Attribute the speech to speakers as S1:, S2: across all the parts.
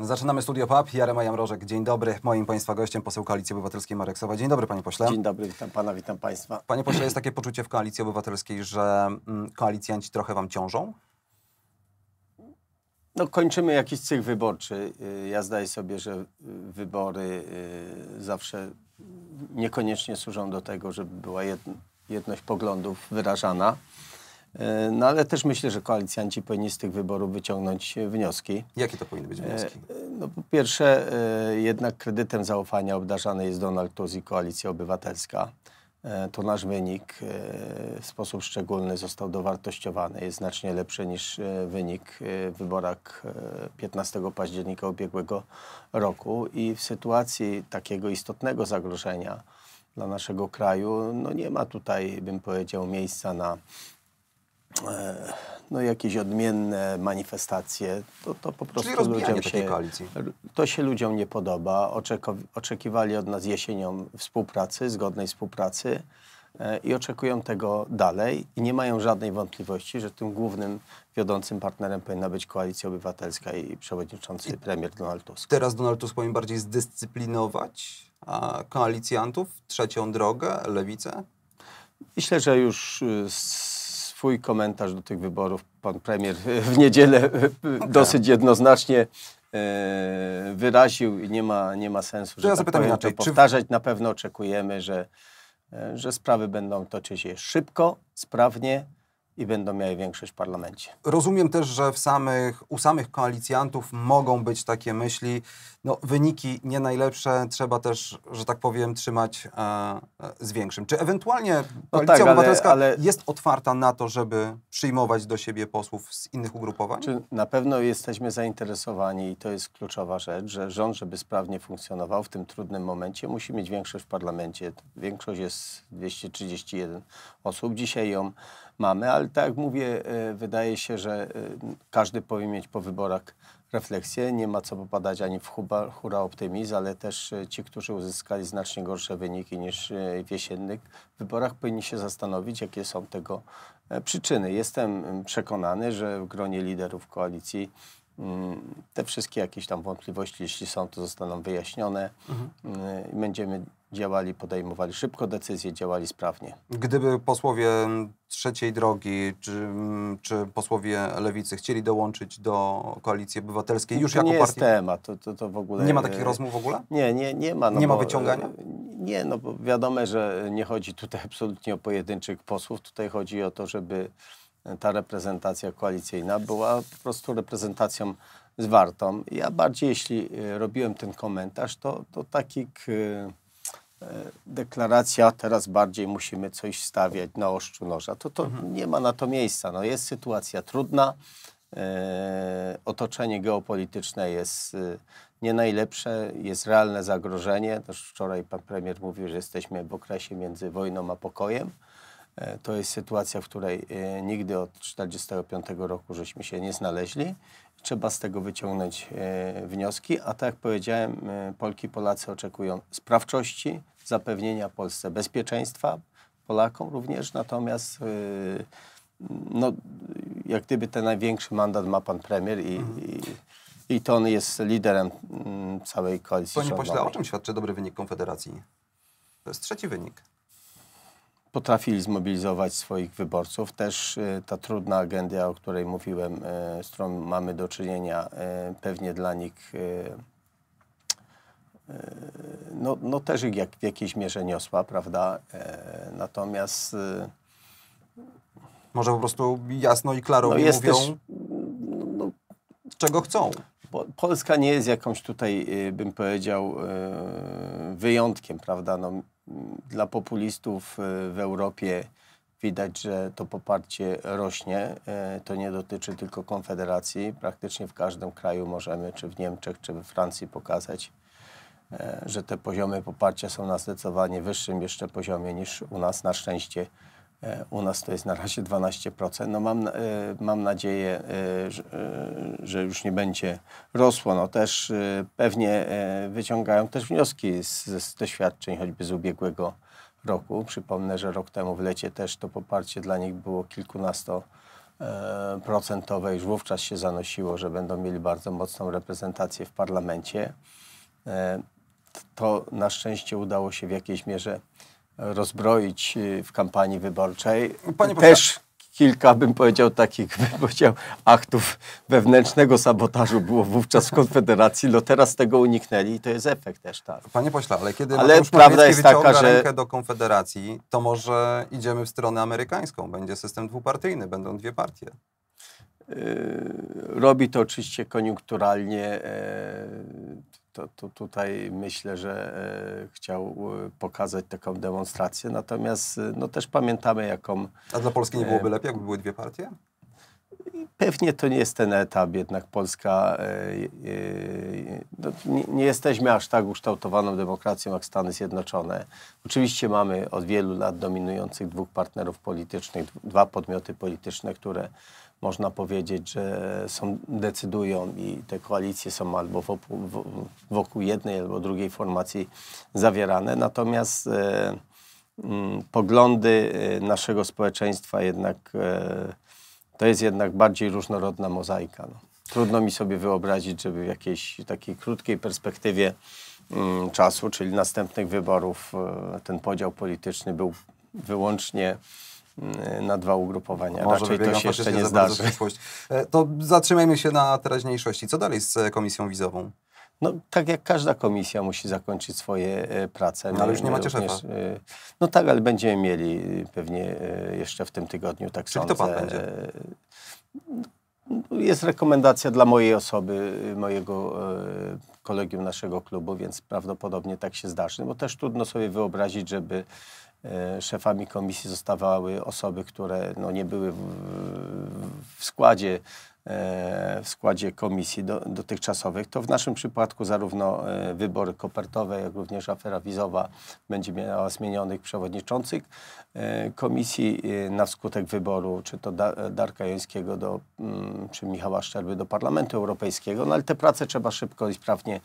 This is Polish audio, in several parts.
S1: Zaczynamy Studio PAP. Jarema Jamrożek, dzień dobry. Moim Państwa gościem poseł Koalicji Obywatelskiej Marek Sowa. Dzień dobry Panie Pośle. Dzień dobry, witam Pana, witam Państwa. Panie Pośle, jest takie poczucie w Koalicji Obywatelskiej, że mm, koalicjanci
S2: trochę Wam ciążą? No kończymy jakiś cykl wyborczy. Y, ja zdaję sobie, że y, wybory y, zawsze niekoniecznie służą do tego, żeby była jedność poglądów wyrażana. E, no ale też myślę, że koalicjanci powinni z tych wyborów wyciągnąć e, wnioski. Jakie to powinny być e, wnioski? No, po pierwsze, jednak kredytem zaufania obdarzany jest Donald Tusk i Koalicja Obywatelska. To nasz wynik w sposób szczególny został dowartościowany. Jest znacznie lepszy niż wynik w wyborach 15 października ubiegłego roku. I w sytuacji takiego istotnego zagrożenia dla naszego kraju, no nie ma tutaj, bym powiedział, miejsca na no, jakieś odmienne manifestacje, to, to po prostu Czyli ludziom się, koalicji. to się ludziom nie podoba. Oczeko, oczekiwali od nas jesienią współpracy, zgodnej współpracy e, i oczekują tego dalej i nie mają żadnej wątpliwości, że tym głównym wiodącym partnerem powinna być Koalicja Obywatelska i przewodniczący I premier Donald Tusk. Teraz Donald Tusk powinien bardziej zdyscyplinować
S1: koalicjantów, trzecią drogę, lewicę?
S2: Myślę, że już e, z Twój komentarz do tych wyborów. Pan premier w niedzielę e, e, okay. dosyć jednoznacznie e, wyraził i nie ma, nie ma sensu, żeby ja tak powtarzać. Czy... Na pewno oczekujemy, że, że sprawy będą toczyć się szybko, sprawnie, i będą miały większość w parlamencie.
S1: Rozumiem też, że w samych, u samych koalicjantów mogą być takie myśli, no, wyniki nie najlepsze, trzeba też, że tak powiem, trzymać e, e z większym. Czy ewentualnie koalicja no tak, obywatelska ale, ale... jest otwarta na to, żeby przyjmować
S2: do siebie posłów z
S1: innych ugrupowań?
S2: Czy na pewno jesteśmy zainteresowani i to jest kluczowa rzecz, że rząd, żeby sprawnie funkcjonował w tym trudnym momencie, musi mieć większość w parlamencie. Większość jest 231 osób. Dzisiaj ją mamy, ale tak jak mówię, e, wydaje się, że e, każdy powinien mieć po wyborach refleksję. Nie ma co popadać ani w huba, hura optymizm, ale też e, ci, którzy uzyskali znacznie gorsze wyniki niż w jesiennych wyborach, powinni się zastanowić, jakie są tego przyczyny. Jestem przekonany, że w gronie liderów koalicji mm, te wszystkie jakieś tam wątpliwości, jeśli są, to zostaną wyjaśnione. Mhm. Mm, będziemy działali, podejmowali szybko decyzje, działali sprawnie.
S1: Gdyby posłowie trzeciej drogi czy, czy posłowie lewicy chcieli dołączyć do koalicji obywatelskiej już to jako nie partii? jest
S2: temat, to, to, to w ogóle... Nie ma takich rozmów w ogóle? Nie, nie, nie ma. No nie bo, ma e, wyciągania? Nie, no bo wiadomo, że nie chodzi tutaj absolutnie o pojedynczych posłów, tutaj chodzi o to, żeby ta reprezentacja koalicyjna była po prostu reprezentacją zwartą. Ja bardziej, jeśli e, robiłem ten komentarz, to, to taki... K, E, deklaracja, teraz bardziej musimy coś stawiać na oszczu noża. To, to mhm. nie ma na to miejsca. No, jest sytuacja trudna, e, otoczenie geopolityczne jest e, nie najlepsze, jest realne zagrożenie. Też wczoraj pan premier mówił, że jesteśmy w okresie między wojną a pokojem. E, to jest sytuacja, w której e, nigdy od 1945 roku żeśmy się nie znaleźli trzeba z tego wyciągnąć e, wnioski, a tak jak powiedziałem, e, Polki i Polacy oczekują sprawczości, zapewnienia Polsce bezpieczeństwa, Polakom również, natomiast y, no, jak gdyby ten największy mandat ma pan premier i, mhm. i i to on jest liderem mm, całej koalicji Panie rządowej. pośle, o czym świadczy dobry wynik Konfederacji? To jest trzeci wynik. Potrafili zmobilizować swoich wyborców. Też y, ta trudna agenda, o której mówiłem, y, z którą mamy do czynienia, pewnie dla nich no, no też jak, w jakiejś mierze niosła, prawda? E, natomiast... E, Może po prostu jasno
S1: i klarownie no mówią, też, no,
S2: no czego chcą. Polska nie jest jakąś tutaj, e, bym powiedział, wyjątkiem, prawda? No, dla populistów w Europie widać, że to poparcie rośnie. To nie dotyczy tylko Konfederacji. Praktycznie w każdym kraju możemy, czy w Niemczech, czy we Francji, pokazać E, że te poziomy poparcia są na zdecydowanie wyższym jeszcze poziomie niż u nas. Na szczęście e, u nas to jest na razie 12%. No mam, e, mam nadzieję, że już nie będzie rosło. No też pewnie wyciągają też wnioski z, z doświadczeń choćby z ubiegłego roku. Przypomnę, że rok temu w lecie też to poparcie dla nich było kilkunasto procentowe. Już wówczas się zanosiło, że będą mieli bardzo mocną reprezentację w parlamencie to na szczęście udało się w jakiejś mierze rozbroić y, w kampanii wyborczej. Panie Też kilka, bym powiedział, takich bym powiedział, aktów wewnętrznego sabotażu było wówczas w Konfederacji. No teraz tego uniknęli i to jest efekt też, tak. Panie pośle, ale kiedy ale Mateusz prawda jest taka, że... rękę
S1: do Konfederacji, to może idziemy w stronę amerykańską. Będzie system dwupartyjny, będą dwie partie.
S2: Y, robi to oczywiście koniunkturalnie e, to, to tutaj myślę, że e, chciał e, pokazać taką demonstrację. Natomiast e, no, też pamiętamy, jaką. A dla Polski nie byłoby lepiej, jakby były dwie partie? Pewnie to nie jest ten etap, jednak Polska no, nie, nie, jesteśmy aż tak ukształtowaną demokracją jak Stany Zjednoczone. Oczywiście mamy od wielu lat dominujących dwóch partnerów politycznych, dwa podmioty polityczne, które można powiedzieć, że są, decydują i te koalicje są albo wokół, wokół jednej, albo drugiej formacji zawierane. Natomiast e, m, mm, poglądy e, naszego społeczeństwa jednak, e, to jest jednak bardziej różnorodna mozaika. No. Trudno mi sobie wyobrazić, żeby w jakiejś takiej krótkiej perspektywie m, mm, czasu, czyli następnych wyborów, e, ten podział polityczny był wyłącznie Y, na dwa ugrupowania. Może Raczej to się jeszcze nie zdarzy. E, to zatrzymajmy się na teraźniejszości.
S1: Co dalej z e, komisją wizową?
S2: No, tak jak każda komisja musi zakończyć swoje e, prace. No, ale już nie macie również, szefa. No tak, ale będziemy mieli pewnie jeszcze w tym tygodniu, tak Czyli sądzę. to pan będzie? Jest rekomendacja dla mojej osoby, mojego e, kolegium naszego klubu, więc prawdopodobnie tak się zdarzy, bo też trudno sobie wyobrazić, żeby e, szefami komisji zostawały osoby, które no, nie były w, w składzie w składzie komisji do, dotychczasowych, to w naszym przypadku zarówno e, wybory kopertowe, jak również afera wizowa będzie miała zmienionych przewodniczących e, komisji e, na skutek wyboru, czy to Darka Jońskiego do, mm, czy Michała Szczerby do Parlamentu Europejskiego. No ale te prace trzeba szybko i sprawnie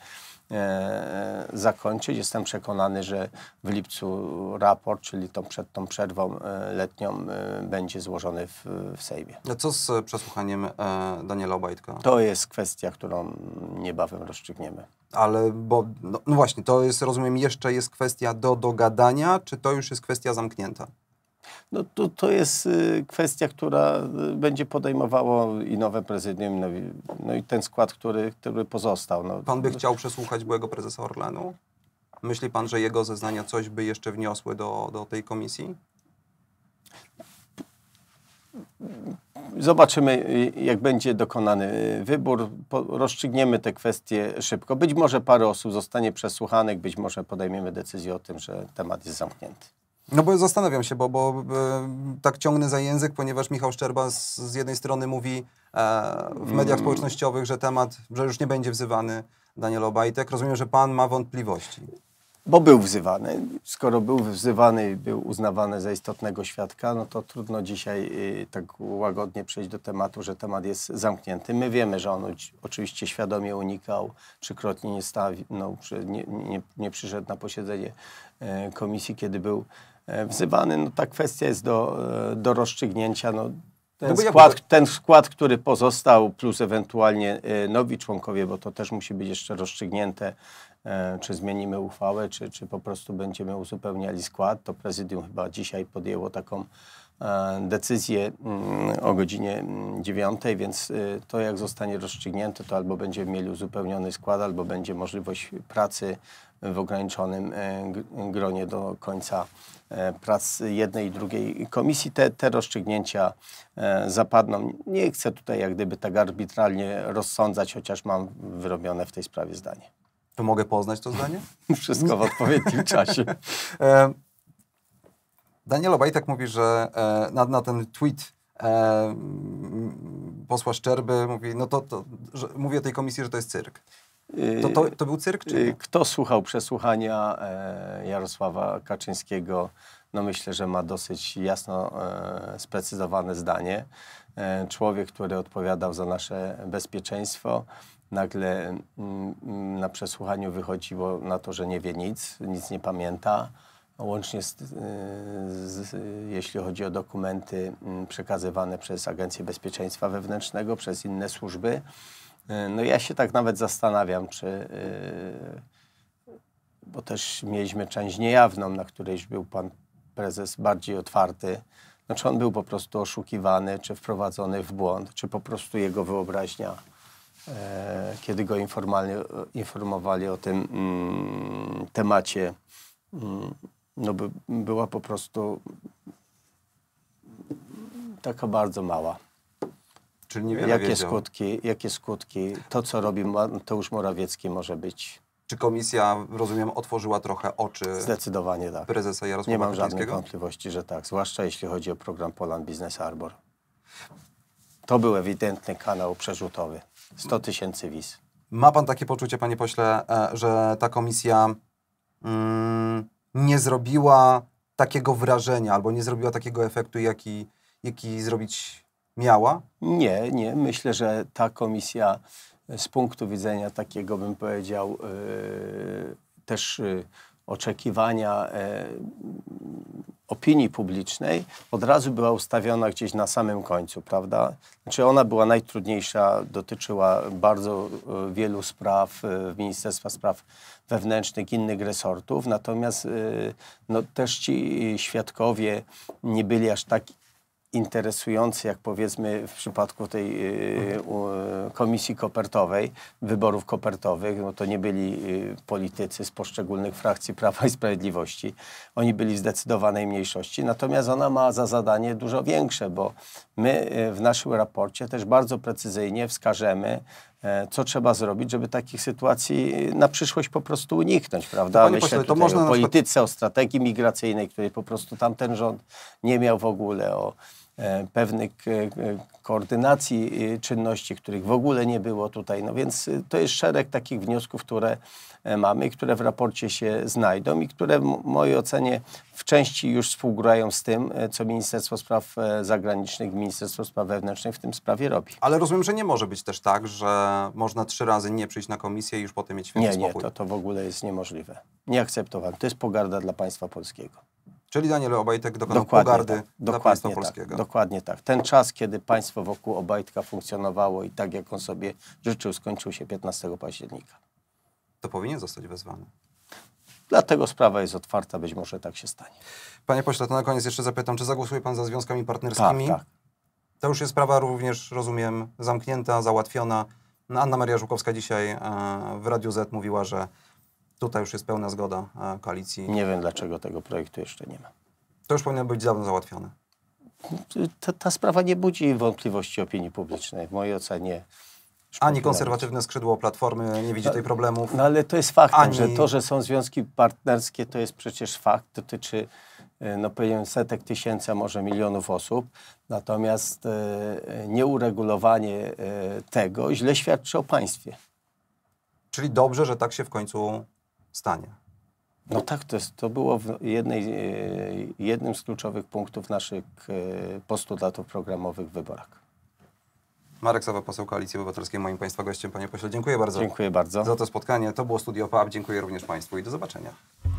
S2: zakończyć. Jestem przekonany, że w lipcu raport, czyli tą, przed tą przerwą letnią, będzie złożony w, w Sejmie. A no co
S1: z przesłuchaniem Daniela Obajtka?
S2: To jest kwestia, którą niebawem rozstrzygniemy.
S1: Ale bo, no, no właśnie, to jest, rozumiem, jeszcze jest kwestia do dogadania, czy to już jest kwestia zamknięta?
S2: No to, to jest y, kwestia, która y, będzie podejmowało i nowe prezydium, no i, no i ten skład, który, który pozostał. No. Pan by chciał
S1: przesłuchać byłego prezesa Orlenu? Myśli pan, że jego zeznania coś by jeszcze wniosły do, do tej komisji?
S2: Zobaczymy, jak będzie dokonany wybór. rozstrzygniemy te kwestie szybko. Być może parę osób zostanie przesłuchanych, być może podejmiemy decyzję o tym, że temat jest zamknięty.
S1: No bo zastanawiam się, bo, bo e, tak ciągnę za język, ponieważ Michał Szczerba z, z jednej strony mówi e, w mediach mm. społecznościowych, że temat, że już nie będzie wzywany Daniel Obajtek. Rozumiem, że pan ma wątpliwości
S2: bo był wzywany. Skoro był wzywany i był uznawany za istotnego świadka, no to trudno dzisiaj y, tak łagodnie przejść do tematu, że temat jest zamknięty. My wiemy, że on oczywiście świadomie unikał, trzykrotnie nie, stawi, no, nie, nie, nie przyszedł na posiedzenie e, komisji, kiedy był e, wzywany. No ta kwestia jest do, e, do rozstrzygnięcia. No, ten, no skład, ten skład, który pozostał, plus ewentualnie nowi członkowie, bo to też musi być jeszcze rozstrzygnięte, E, czy zmienimy uchwałę, czy, czy po prostu będziemy uzupełniali skład. To prezydium chyba dzisiaj podjęło taką e, decyzję mm, o godzinie 9, mm, więc y, to jak zostanie rozstrzygnięte, to albo będziemy mieli uzupełniony skład, albo będzie możliwość pracy w ograniczonym e, gronie do końca prac jednej i drugiej komisji. Te, te rozstrzygnięcia zapadną. Nie chcę tutaj jak gdyby tak arbitralnie rozsądzać, chociaż mam wyrobione w tej sprawie zdanie. To mogę poznać to zdanie? Wszystko w odpowiednim czasie. E,
S1: Daniel Obajtek mówi, że e, na, na ten tweet e, posła Szczerby mówi, no to, to że, mówię tej komisji, że to jest cyrk. To, to, to
S2: był cyrk? Czy nie? Kto słuchał przesłuchania Jarosława Kaczyńskiego, no myślę, że ma dosyć jasno sprecyzowane zdanie. człowiek, który odpowiadał za nasze bezpieczeństwo, nagle mm, mm, na przesłuchaniu wychodziło na to, że nie wie nic, nic nie pamięta. Łącznie z, y, z, y, jeśli chodzi o dokumenty mm, przekazywane przez Agencję Bezpieczeństwa Wewnętrznego, przez inne służby. Y, no ja się tak nawet zastanawiam, czy bo też mieliśmy część niejawną, na którejś był pan prezes bardziej otwarty. No, czy on był po prostu oszukiwany, czy wprowadzony w błąd, czy po prostu jego wyobraźnia E, kiedy go informalnie, e, informowali o tym mm, temacie, mm, no by, była po prostu taka bardzo mała. Czyli nie jakie skutki, jakie skutki, to co robi Mateusz Morawiecki może być.
S1: Czy komisja, rozumiem, otworzyła trochę oczy Zdecydowanie
S2: tak. prezesa Jarosława Nie mam żadnych wątpliwości, że tak, zwłaszcza jeśli chodzi o program Poland Business Arbor. To był ewidentny kanał przerzutowy. 100 tysięcy wiz. Ma pan takie poczucie, panie
S1: pośle, e, że ta komisja mm, nie zrobiła takiego wrażenia albo nie zrobiła takiego efektu, jaki, jaki zrobić miała?
S2: Nie, nie. Myślę, że ta komisja z punktu widzenia takiego, bym powiedział, yy, też yy, oczekiwania yy, opinii publicznej od razu była ustawiona gdzieś na samym końcu, prawda? Znaczy ona była najtrudniejsza, dotyczyła bardzo e, wielu spraw e, Ministerstwa Spraw Wewnętrznych, innych resortów, natomiast e, no, też ci świadkowie nie byli aż tak interesujący, jak powiedzmy w przypadku tej y, mhm. komisji kopertowej, wyborów kopertowych, no to nie byli y, politycy z poszczególnych frakcji Prawa i Sprawiedliwości. Oni byli w zdecydowanej mniejszości, natomiast ona ma za zadanie dużo większe, bo my y, w naszym raporcie też bardzo precyzyjnie wskażemy, e, co trzeba zrobić, żeby takich sytuacji na przyszłość po prostu uniknąć, prawda? To, no, Myślę pośle, można o polityce, przykład... o strategii migracyjnej, której po prostu tamten rząd nie miał w ogóle, o E, pewnych e, e, koordynacji czynności, których w ogóle nie było tutaj. No więc to jest szereg takich wniosków, które mamy, które w raporcie się znajdą i które w mojej ocenie w części już współgrają z tym, co Ministerstwo Spraw Zagranicznych, Ministerstwo Spraw Wewnętrznych w tym sprawie robi.
S1: Ale rozumiem, że nie może być też tak, że można trzy razy nie przyjść na komisję i już potem mieć święty Nie, nie, to,
S2: to w ogóle jest niemożliwe. Nieakceptowalne. To jest pogarda dla państwa polskiego.
S1: Czyli Daniel Obajtek dokonał dokładnie pogardy tak,
S2: dokładnie państwa tak, polskiego. Dokładnie tak. Ten czas, kiedy państwo wokół Obajtka funkcjonowało i tak, jak on sobie życzył, skończył się 15 października. To powinien zostać wezwany. Dlatego sprawa jest otwarta, być może tak się stanie.
S1: Panie pośle, to na koniec jeszcze zapytam, czy zagłosuje pan za związkami partnerskimi? Tak, tak. To już jest sprawa również, rozumiem, zamknięta, załatwiona. Anna Maria Żukowska dzisiaj e, w Radiu Z mówiła, że Tutaj już jest pełna zgoda e,
S2: koalicji. Nie wiem, dlaczego tego projektu jeszcze nie ma. To już powinno być dawno załatwione. Ta, ta sprawa nie budzi wątpliwości opinii publicznej. W mojej ocenie
S1: ani konserwatywne skrzydło Platformy nie widzi no, tej problemów. No
S2: ale to jest fakt, ani... że to, że są związki partnerskie, to jest przecież fakt, dotyczy e, no powiem setek tysięcy, a może milionów osób. Natomiast e, nieuregulowanie e, tego źle świadczy o państwie.
S1: Czyli dobrze, że tak się w końcu
S2: stanie. No tak, to, jest, to było jednej, e, jednym z kluczowych punktów naszych e, postulatów programowych w wyborach.
S1: Marek Sowa, poseł Koalicji Obywatelskiej, moim Państwa gościem. Panie pośle, dziękuję bardzo. Dziękuję bardzo. Za to spotkanie. To było Studio PAP. Dziękuję również Państwu i do zobaczenia.